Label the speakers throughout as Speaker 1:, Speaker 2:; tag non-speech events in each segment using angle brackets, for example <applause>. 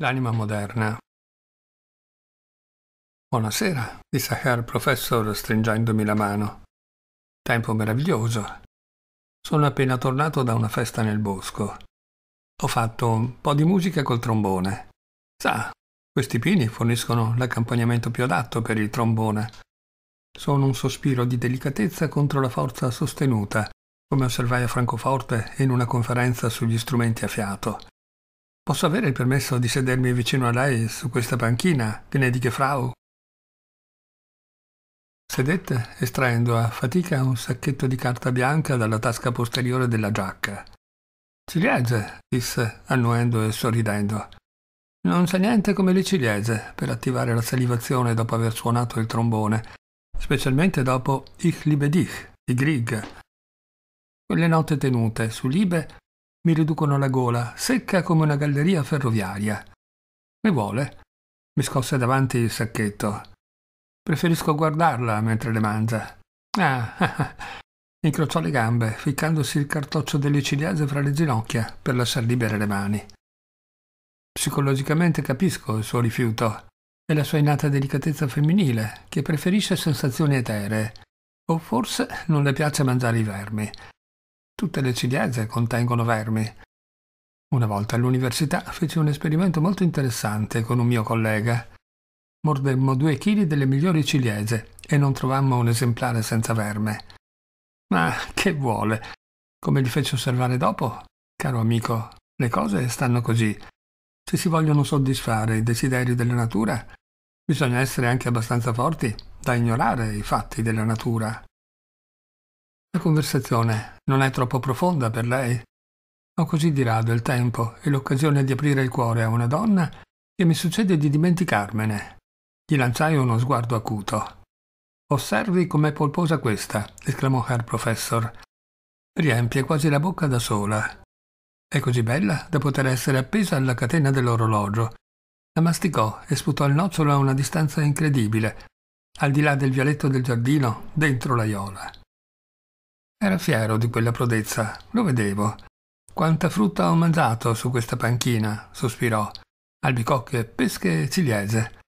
Speaker 1: L'anima moderna. Buonasera, disse Herr Professor stringendomi la mano. Tempo meraviglioso. Sono appena tornato da una festa nel bosco. Ho fatto un po' di musica col trombone. Sa, questi pini forniscono l'accompagnamento più adatto per il trombone. Sono un sospiro di delicatezza contro la forza sostenuta, come osservai a Francoforte in una conferenza sugli strumenti a fiato. Posso avere il permesso di sedermi vicino a lei su questa panchina, gnädige Frau? Sedette, estraendo a fatica un sacchetto di carta bianca dalla tasca posteriore della giacca. Ciliegie, disse, annuendo e sorridendo. Non c'è niente come le ciliegie per attivare la salivazione dopo aver suonato il trombone, specialmente dopo Ich liebe dich di Grieg. Quelle note tenute su Liebe mi riducono la gola, secca come una galleria ferroviaria. Ne vuole? Mi scosse davanti il sacchetto. Preferisco guardarla mentre le mangia. Ah, ah, <laughs> ah. Incrociò le gambe, ficcandosi il cartoccio delle ciliate fra le ginocchia per lasciar libere le mani. Psicologicamente capisco il suo rifiuto e la sua innata delicatezza femminile, che preferisce sensazioni eteree. O forse non le piace mangiare i vermi, Tutte le ciliegie contengono vermi. Una volta all'università feci un esperimento molto interessante con un mio collega. Mordemmo due chili delle migliori ciliegie e non trovammo un esemplare senza verme. Ma che vuole? Come gli feci osservare dopo, caro amico, le cose stanno così. Se si vogliono soddisfare i desideri della natura, bisogna essere anche abbastanza forti da ignorare i fatti della natura. La conversazione non è troppo profonda per lei. Ho così di rado il tempo e l'occasione di aprire il cuore a una donna che mi succede di dimenticarmene. Gli lanciai uno sguardo acuto. Osservi com'è polposa questa, esclamò Herr Professor. Riempie quasi la bocca da sola. È così bella da poter essere appesa alla catena dell'orologio. La masticò e sputò il nocciolo a una distanza incredibile, al di là del vialetto del giardino, dentro l'aiola. Era fiero di quella prodezza, lo vedevo. Quanta frutta ho mangiato su questa panchina, sospirò. Albicocche, pesche e ciliegie.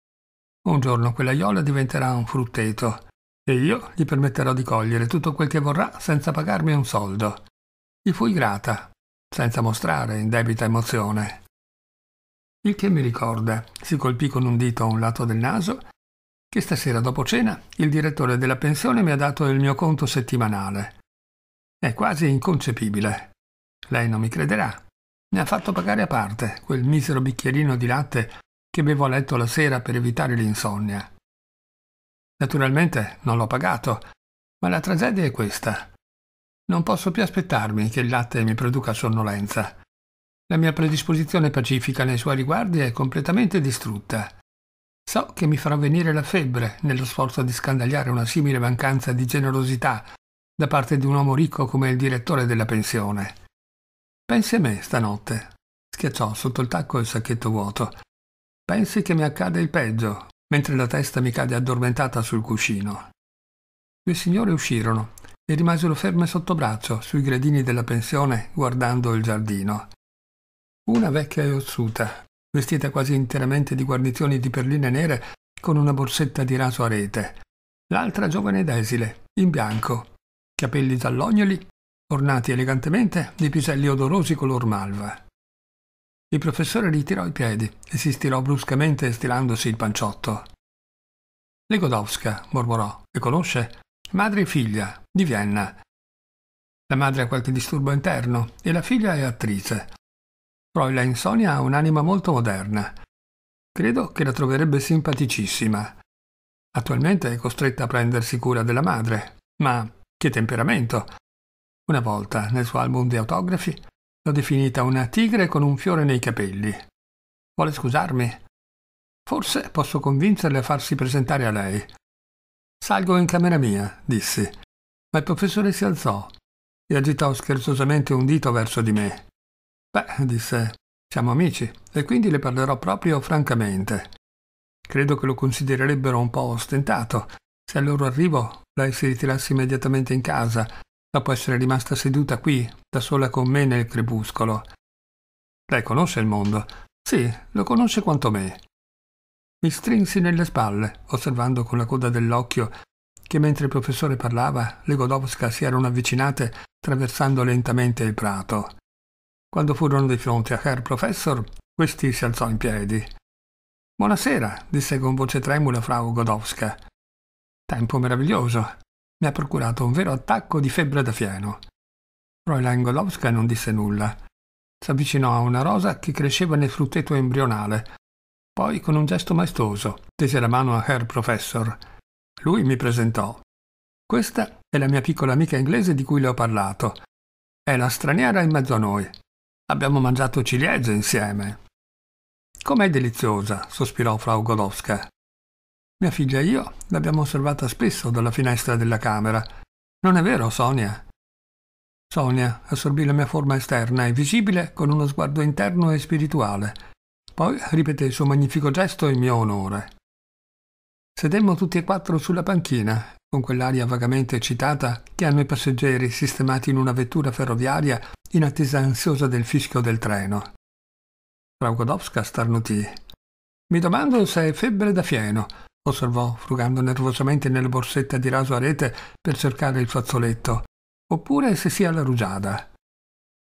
Speaker 1: Un giorno quell'aiola diventerà un frutteto e io gli permetterò di cogliere tutto quel che vorrà senza pagarmi un soldo. Gli fui grata, senza mostrare indebita emozione. Il che mi ricorda, si colpì con un dito a un lato del naso, che stasera dopo cena il direttore della pensione mi ha dato il mio conto settimanale. È quasi inconcepibile. Lei non mi crederà. Mi ha fatto pagare a parte quel misero bicchierino di latte che bevo a letto la sera per evitare l'insonnia. Naturalmente non l'ho pagato, ma la tragedia è questa. Non posso più aspettarmi che il latte mi produca sonnolenza. La mia predisposizione pacifica nei suoi riguardi è completamente distrutta. So che mi farà venire la febbre nello sforzo di scandagliare una simile mancanza di generosità da parte di un uomo ricco come il direttore della pensione. Pensi a me stanotte, schiacciò sotto il tacco il sacchetto vuoto. Pensi che mi accade il peggio, mentre la testa mi cade addormentata sul cuscino. Due signore uscirono e rimasero ferme sotto braccio sui gradini della pensione guardando il giardino. Una vecchia e ossuta, vestita quasi interamente di guarnizioni di perline nere con una borsetta di raso a rete. L'altra giovane ed esile, in bianco, capelli tallognoli, ornati elegantemente di piselli odorosi color malva. Il professore ritirò i piedi e si stirò bruscamente stirandosi il panciotto. Le Godowska, mormorò, le conosce? Madre e figlia, di Vienna. La madre ha qualche disturbo interno e la figlia è attrice. Fräulein Sonia ha un'anima molto moderna. Credo che la troverebbe simpaticissima. Attualmente è costretta a prendersi cura della madre, ma che temperamento! Una volta, nel suo album di autografi, l'ho definita una tigre con un fiore nei capelli. Vuole scusarmi? Forse posso convincerle a farsi presentare a lei. Salgo in camera mia, dissi, ma il professore si alzò e agitò scherzosamente un dito verso di me. Beh, disse, siamo amici e quindi le parlerò proprio francamente. Credo che lo considererebbero un po' ostentato se al loro arrivo lei si ritirasse immediatamente in casa, dopo essere rimasta seduta qui, da sola con me nel crepuscolo. Lei conosce il mondo? Sì, lo conosce quanto me. Mi strinsi nelle spalle, osservando con la coda dell'occhio che mentre il professore parlava, le Godowska si erano avvicinate, attraversando lentamente il prato. Quando furono di fronte a Herr Professor, questi si alzò in piedi. Buonasera, disse con voce tremula Frau Godowska. Tempo meraviglioso. Mi ha procurato un vero attacco di febbre da fieno. Fräulein Golowska non disse nulla. S'avvicinò a una rosa che cresceva nel frutteto embrionale. Poi, con un gesto maestoso, tese la mano a Herr Professor. Lui mi presentò. Questa è la mia piccola amica inglese di cui le ho parlato. È la straniera in mezzo a noi. Abbiamo mangiato ciliegie insieme. Com'è deliziosa, sospirò Frau Golowska. Mia figlia e io l'abbiamo osservata spesso dalla finestra della camera. Non è vero, Sonia? Sonia assorbì la mia forma esterna e visibile con uno sguardo interno e spirituale. Poi ripeté il suo magnifico gesto in mio onore. Sedemmo tutti e quattro sulla panchina, con quell'aria vagamente eccitata che hanno i passeggeri sistemati in una vettura ferroviaria in attesa ansiosa del fischio del treno. Raukodowska starnutì. Mi domando se hai febbre da fieno, osservò, frugando nervosamente nelle borsette di raso a rete per cercare il fazzoletto. Oppure se sia la rugiada.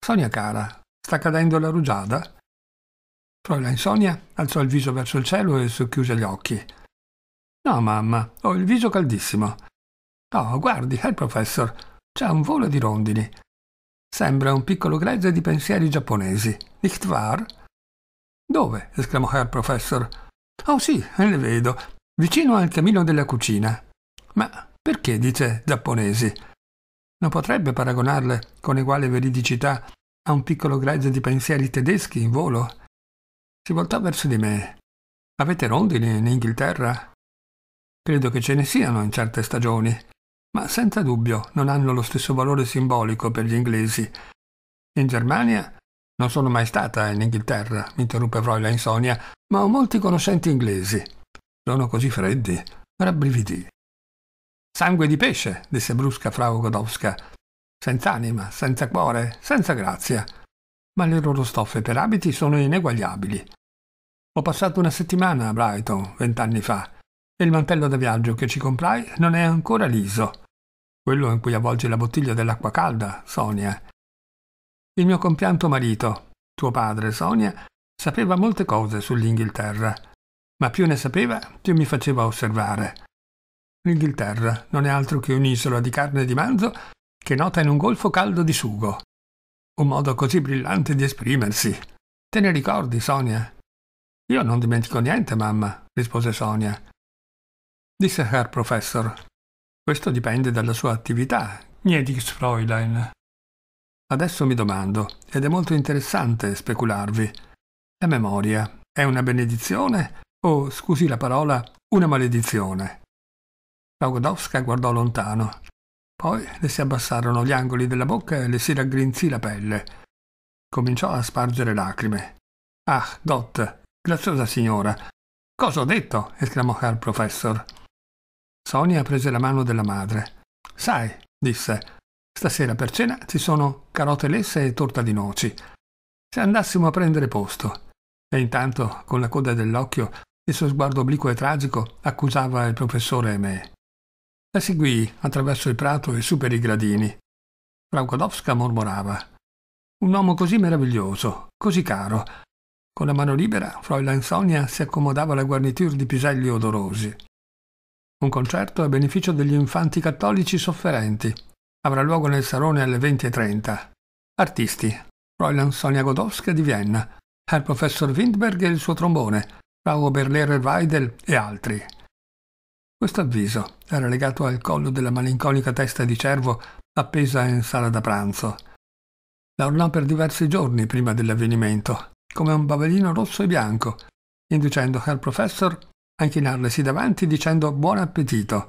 Speaker 1: Sonia cara, sta cadendo la rugiada? Fräulein Sonia alzò il viso verso il cielo e socchiuse gli occhi. No, mamma, ho il viso caldissimo. Oh, guardi, è professor. C'è un volo di rondini. Sembra un piccolo gregge di pensieri giapponesi. Nicht wahr? Dove? esclamò Herr Professor. Oh sì, le vedo vicino al camino della cucina. Ma perché dice giapponesi? Non potrebbe paragonarle con uguale veridicità a un piccolo gregge di pensieri tedeschi in volo? Si voltò verso di me. Avete rondini in Inghilterra? Credo che ce ne siano in certe stagioni, ma senza dubbio non hanno lo stesso valore simbolico per gli inglesi. In Germania non sono mai stata in Inghilterra, mi interruppe la Sonia, ma ho molti conoscenti inglesi. Sono così freddi. Rabbrividì. Sangue di pesce, disse brusca Frau Godowska. Senza anima, senza cuore, senza grazia. Ma le loro stoffe per abiti sono ineguagliabili. Ho passato una settimana a Brighton, vent'anni fa, e il mantello da viaggio che ci comprai non è ancora liso. Quello in cui avvolge la bottiglia dell'acqua calda, Sonia. Il mio compianto marito, tuo padre, Sonia, sapeva molte cose sull'Inghilterra ma più ne sapeva, più mi faceva osservare. L'Inghilterra non è altro che un'isola di carne di manzo che nota in un golfo caldo di sugo. Un modo così brillante di esprimersi. Te ne ricordi, Sonia? Io non dimentico niente, mamma, rispose Sonia. Disse Herr Professor. Questo dipende dalla sua attività, gnedigs Fräulein. Adesso mi domando, ed è molto interessante specularvi. La memoria è una benedizione o, scusi la parola, una maledizione. La Godowska guardò lontano. Poi le si abbassarono gli angoli della bocca e le si raggrinzì la pelle. Cominciò a spargere lacrime. Ah, Gott, graziosa signora. Cosa ho detto? esclamò Herr Professor. Sonia prese la mano della madre. Sai, disse, stasera per cena ci sono carote lesse e torta di noci. Se andassimo a prendere posto. E intanto, con la coda dell'occhio, il suo sguardo obliquo e tragico accusava il professore e me. La seguì attraverso il prato e su per i gradini. Raukodowska mormorava. Un uomo così meraviglioso, così caro. Con la mano libera, Fräulein Sonia si accomodava alla guarniture di piselli odorosi. Un concerto a beneficio degli infanti cattolici sofferenti. Avrà luogo nel salone alle 20.30. Artisti. Fräulein Sonia Godowska di Vienna. Herr Professor Windberg e il suo trombone. Rauoberlehrer Weidel e altri. Questo avviso era legato al collo della malinconica testa di cervo appesa in sala da pranzo. La ornò per diversi giorni prima dell'avvenimento, come un bavaglino rosso e bianco, inducendo Herr Professor a inchinarlesi davanti dicendo buon appetito,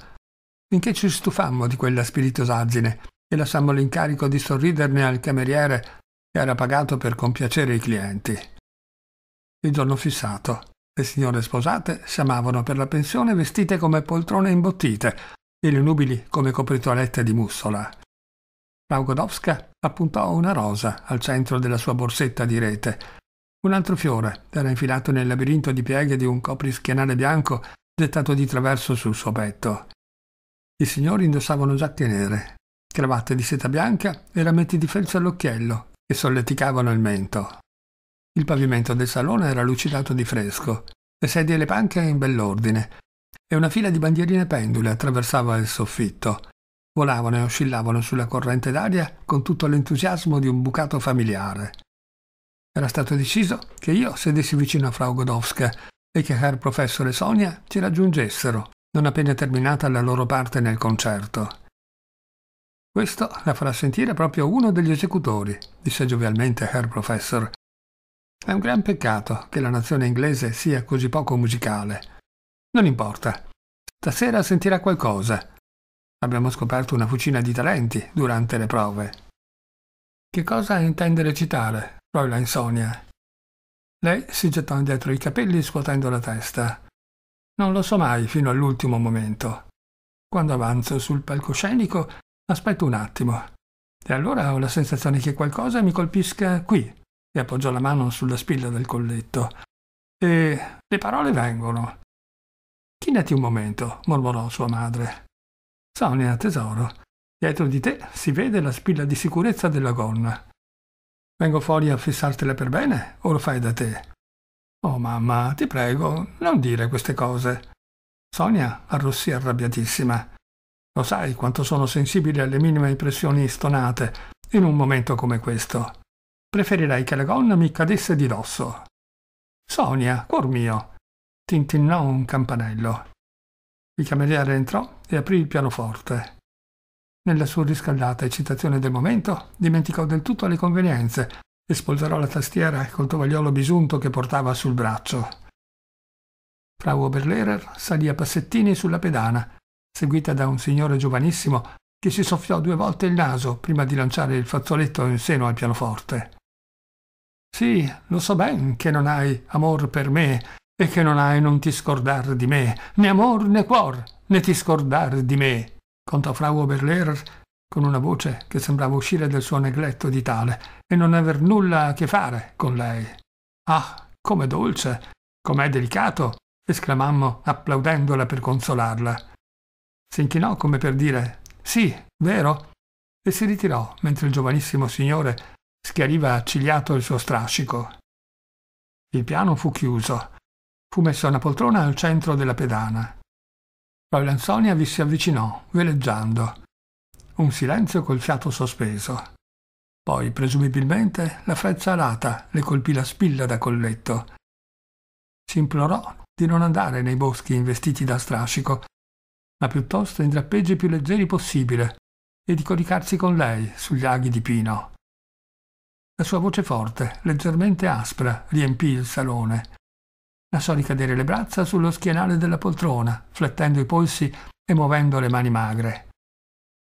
Speaker 1: finché ci stufammo di quella spiritosaggine e lasciammo l'incarico di sorriderne al cameriere che era pagato per compiacere i clienti. Il giorno fissato le signore sposate sciamavano per la pensione vestite come poltrone imbottite e le nubili come copritualette di mussola. Frau Godowska appuntò una rosa al centro della sua borsetta di rete. Un altro fiore era infilato nel labirinto di pieghe di un coprischenale bianco gettato di traverso sul suo petto. I signori indossavano giacche nere, cravatte di seta bianca e rametti di felce all'occhiello che solleticavano il mento. Il pavimento del salone era lucidato di fresco, le sedie e le panche in bell'ordine, e una fila di bandierine pendule attraversava il soffitto. Volavano e oscillavano sulla corrente d'aria con tutto l'entusiasmo di un bucato familiare. Era stato deciso che io sedessi vicino a Frau Godowska e che Herr Professor e Sonia ci raggiungessero non appena terminata la loro parte nel concerto. Questo la farà sentire proprio uno degli esecutori, disse giovialmente Herr Professor, è un gran peccato che la nazione inglese sia così poco musicale. Non importa. Stasera sentirà qualcosa. Abbiamo scoperto una fucina di talenti durante le prove. Che cosa intende recitare, Fräulein Sonia? Lei si gettò indietro i capelli scuotendo la testa. Non lo so mai fino all'ultimo momento. Quando avanzo sul palcoscenico aspetto un attimo. E allora ho la sensazione che qualcosa mi colpisca qui, e appoggiò la mano sulla spilla del colletto. E le parole vengono. Chinati un momento, mormorò sua madre. Sonia, tesoro, dietro di te si vede la spilla di sicurezza della gonna. Vengo fuori a fissartela per bene o lo fai da te? Oh mamma, ti prego, non dire queste cose. Sonia arrossì arrabbiatissima. Lo sai quanto sono sensibile alle minime impressioni stonate in un momento come questo. Preferirei che la gonna mi cadesse di dosso. Sonia, cuor mio! tintinnò un campanello. Il cameriere entrò e aprì il pianoforte. Nella sua riscaldata eccitazione del momento dimenticò del tutto le convenienze e spolverò la tastiera col tovagliolo bisunto che portava sul braccio. Frau Oberlehrer salì a passettini sulla pedana, seguita da un signore giovanissimo che si soffiò due volte il naso prima di lanciare il fazzoletto in seno al pianoforte. Sì, lo so ben che non hai amor per me e che non hai non ti scordar di me, né amor né cuor, né ti scordar di me, contò Frau Oberlehrer con una voce che sembrava uscire del suo negletto di tale e non aver nulla a che fare con lei. Ah, com'è dolce, com'è delicato, esclamammo applaudendola per consolarla. Si inchinò come per dire sì, vero? E si ritirò mentre il giovanissimo signore schiariva accigliato il suo strascico. Il piano fu chiuso. Fu messo una poltrona al centro della pedana. Fräulein Sonia vi si avvicinò, veleggiando. Un silenzio col fiato sospeso. Poi, presumibilmente, la freccia alata le colpì la spilla da colletto. Si implorò di non andare nei boschi investiti da strascico, ma piuttosto in drappeggi più leggeri possibile e di coricarsi con lei sugli aghi di pino. La sua voce forte, leggermente aspra, riempì il salone. Lasciò ricadere le braccia sullo schienale della poltrona, flettendo i polsi e muovendo le mani magre.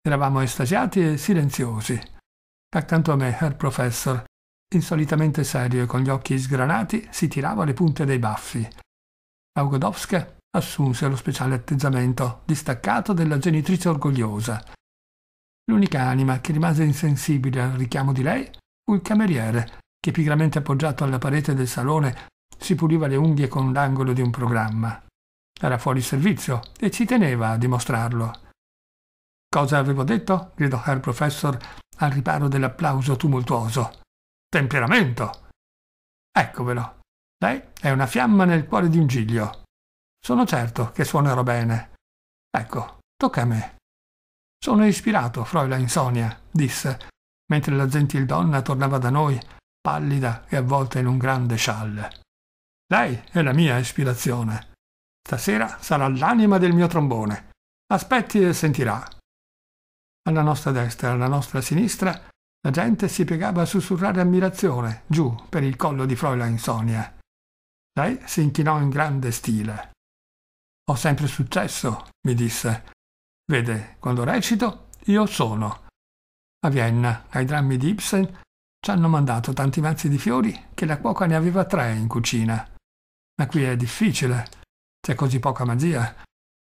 Speaker 1: Eravamo estasiati e silenziosi. Accanto a me, Herr Professor, insolitamente serio e con gli occhi sgranati, si tirava le punte dei baffi. Augodowska assunse lo speciale atteggiamento distaccato della genitrice orgogliosa. L'unica anima che rimase insensibile al richiamo di lei il cameriere che pigramente appoggiato alla parete del salone si puliva le unghie con l'angolo di un programma. Era fuori servizio e ci teneva a dimostrarlo. Cosa avevo detto? gridò Herr Professor al riparo dell'applauso tumultuoso. Temperamento! Eccovelo. Lei è una fiamma nel cuore di un giglio. Sono certo che suonerò bene. Ecco, tocca a me. Sono ispirato, Fräulein Sonia, disse, mentre la gentildonna tornava da noi, pallida e avvolta in un grande scialle. Lei è la mia ispirazione. Stasera sarà l'anima del mio trombone. Aspetti e sentirà. Alla nostra destra e alla nostra sinistra la gente si piegava a sussurrare ammirazione giù per il collo di Fräulein Sonia. Lei si inchinò in grande stile. Ho sempre successo, mi disse. Vede, quando recito, io sono. A Vienna, ai drammi di Ibsen, ci hanno mandato tanti mazzi di fiori che la cuoca ne aveva tre in cucina. Ma qui è difficile. C'è così poca magia.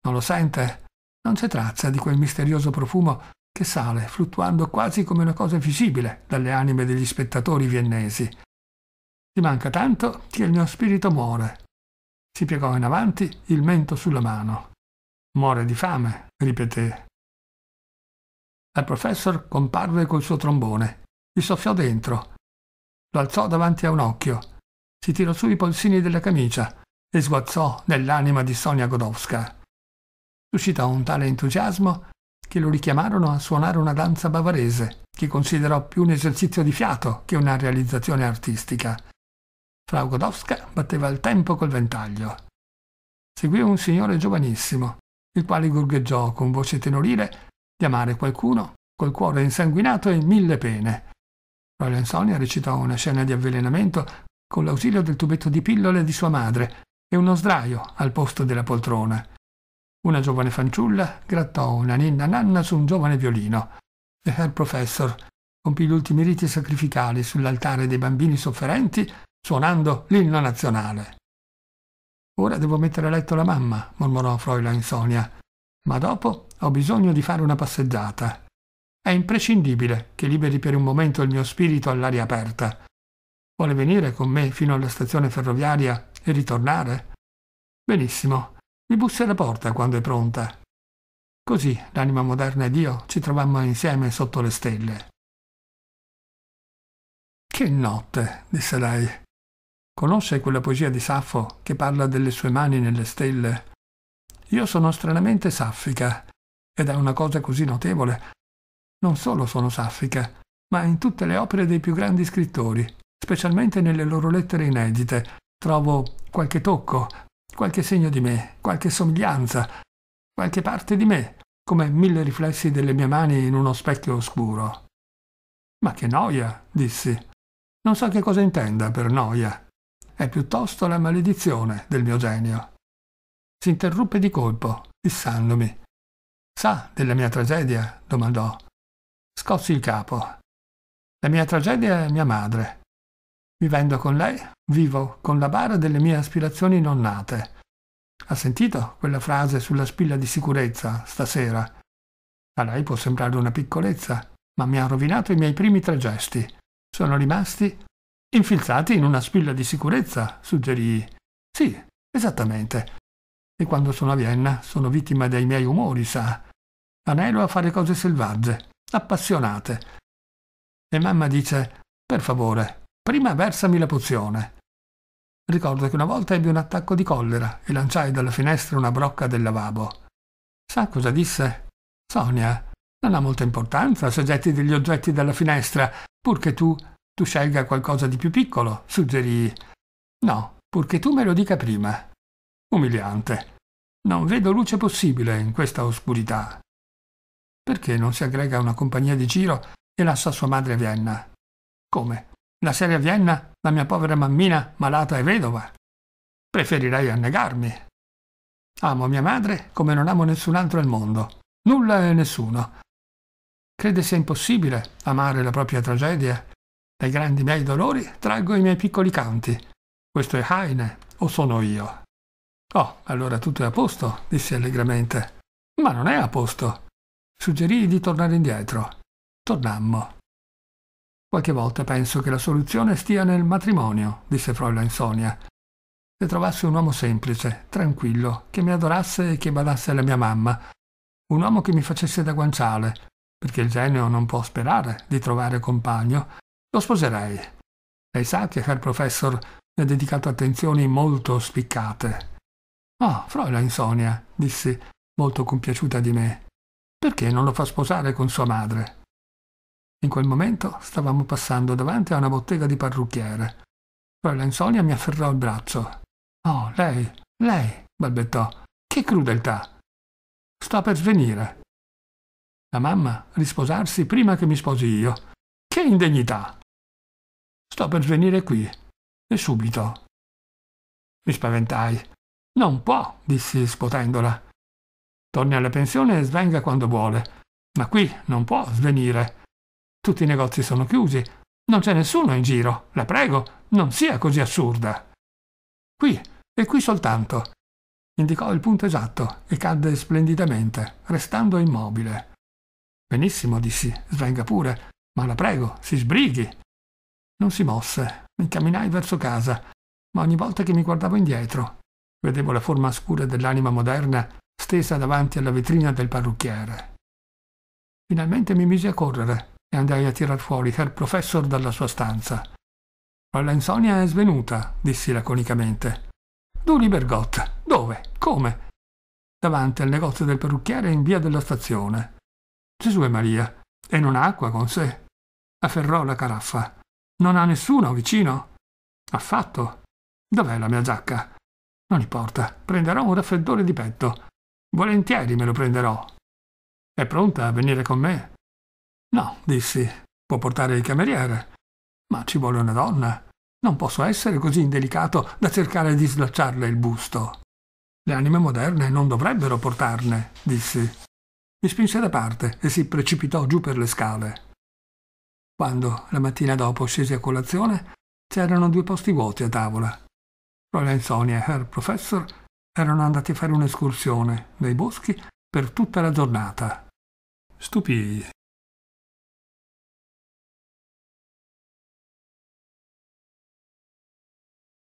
Speaker 1: Non lo sente. Non c'è traccia di quel misterioso profumo che sale, fluttuando quasi come una cosa visibile dalle anime degli spettatori viennesi. Ti manca tanto che il mio spirito muore. Si piegò in avanti, il mento sulla mano. Muore di fame, ripeté al professor comparve col suo trombone, gli soffiò dentro, lo alzò davanti a un occhio, si tirò su i polsini della camicia e sguazzò nell'anima di Sonia Godowska. Suscitò un tale entusiasmo che lo richiamarono a suonare una danza bavarese, che considerò più un esercizio di fiato che una realizzazione artistica. Frau Godowska batteva il tempo col ventaglio. Seguì un signore giovanissimo, il quale gorgheggiò con voce tenorile di amare qualcuno col cuore insanguinato e mille pene. Roland Sonia recitò una scena di avvelenamento con l'ausilio del tubetto di pillole di sua madre e uno sdraio al posto della poltrona. Una giovane fanciulla grattò una ninna nanna su un giovane violino. The Herr Professor compì gli ultimi riti sacrificali sull'altare dei bambini sofferenti suonando l'inno nazionale. Ora devo mettere a letto la mamma, mormorò Fräulein Sonia ma dopo ho bisogno di fare una passeggiata. È imprescindibile che liberi per un momento il mio spirito all'aria aperta. Vuole venire con me fino alla stazione ferroviaria e ritornare? Benissimo, mi bussa alla porta quando è pronta. Così l'anima moderna ed io ci trovammo insieme sotto le stelle. Che notte, disse lei. Conosce quella poesia di Saffo che parla delle sue mani nelle stelle? Io sono stranamente saffica, ed è una cosa così notevole. Non solo sono saffica, ma in tutte le opere dei più grandi scrittori, specialmente nelle loro lettere inedite, trovo qualche tocco, qualche segno di me, qualche somiglianza, qualche parte di me, come mille riflessi delle mie mani in uno specchio oscuro. Ma che noia, dissi. Non so che cosa intenda per noia. È piuttosto la maledizione del mio genio si interruppe di colpo, fissandomi. Sa della mia tragedia? domandò. Scossi il capo. La mia tragedia è mia madre. Vivendo con lei, vivo con la bara delle mie aspirazioni non nate. Ha sentito quella frase sulla spilla di sicurezza stasera? A lei può sembrare una piccolezza, ma mi ha rovinato i miei primi tre gesti. Sono rimasti infilzati in una spilla di sicurezza, suggerii. Sì, esattamente e quando sono a Vienna sono vittima dei miei umori, sa. Anelo a fare cose selvagge, appassionate. E mamma dice, per favore, prima versami la pozione. Ricordo che una volta ebbi un attacco di collera e lanciai dalla finestra una brocca del lavabo. Sa cosa disse? Sonia, non ha molta importanza se getti degli oggetti dalla finestra, purché tu, tu scelga qualcosa di più piccolo, suggerì. No, purché tu me lo dica prima. Umiliante. Non vedo luce possibile in questa oscurità. Perché non si aggrega una compagnia di giro e lascia sua madre a Vienna? Come? La serie a Vienna? La mia povera mammina malata e vedova? Preferirei annegarmi. Amo mia madre come non amo nessun altro al mondo. Nulla e nessuno. Crede sia impossibile amare la propria tragedia. Dai grandi miei dolori traggo i miei piccoli canti. Questo è Heine o sono io? Oh, allora tutto è a posto, disse allegramente. Ma non è a posto. Suggerì di tornare indietro. Tornammo. Qualche volta penso che la soluzione stia nel matrimonio, disse Fräulein Sonia. Se trovassi un uomo semplice, tranquillo, che mi adorasse e che badasse alla mia mamma, un uomo che mi facesse da guanciale, perché il genio non può sperare di trovare compagno, lo sposerei. Lei sa che Herr Professor mi ha dedicato attenzioni molto spiccate, Oh, Fräulein Sonia, disse, molto compiaciuta di me, perché non lo fa sposare con sua madre? In quel momento stavamo passando davanti a una bottega di parrucchiere. Fräulein Sonia mi afferrò il braccio. Oh, lei, lei, balbettò. Che crudeltà! Sto per svenire. La mamma risposarsi prima che mi sposi io. Che indegnità! Sto per svenire qui. E subito. Mi spaventai. Non può, dissi scuotendola. Torni alla pensione e svenga quando vuole. Ma qui non può svenire. Tutti i negozi sono chiusi. Non c'è nessuno in giro. La prego, non sia così assurda. Qui e qui soltanto. Indicò il punto esatto e cadde splendidamente, restando immobile. Benissimo, dissi, svenga pure, ma la prego, si sbrighi. Non si mosse, mi camminai verso casa, ma ogni volta che mi guardavo indietro Vedevo la forma scura dell'anima moderna stesa davanti alla vetrina del parrucchiere. Finalmente mi misi a correre e andai a tirar fuori Herr Professor dalla sua stanza. Fräulein insonnia è svenuta, dissi laconicamente. Duli Bergott. Dove? Come? Davanti al negozio del parrucchiere in via della stazione. Gesù e Maria. E non ha acqua con sé? Afferrò la caraffa. Non ha nessuno vicino? Affatto. Dov'è la mia giacca? Non importa, prenderò un raffreddore di petto. Volentieri me lo prenderò. È pronta a venire con me? No, dissi, può portare il cameriere. Ma ci vuole una donna. Non posso essere così indelicato da cercare di slacciarle il busto. Le anime moderne non dovrebbero portarne, dissi. Mi spinse da parte e si precipitò giù per le scale. Quando, la mattina dopo, scesi a colazione, c'erano due posti vuoti a tavola. Lorenzoni e Herr Professor erano andati a fare un'escursione nei boschi per tutta la giornata. Stupii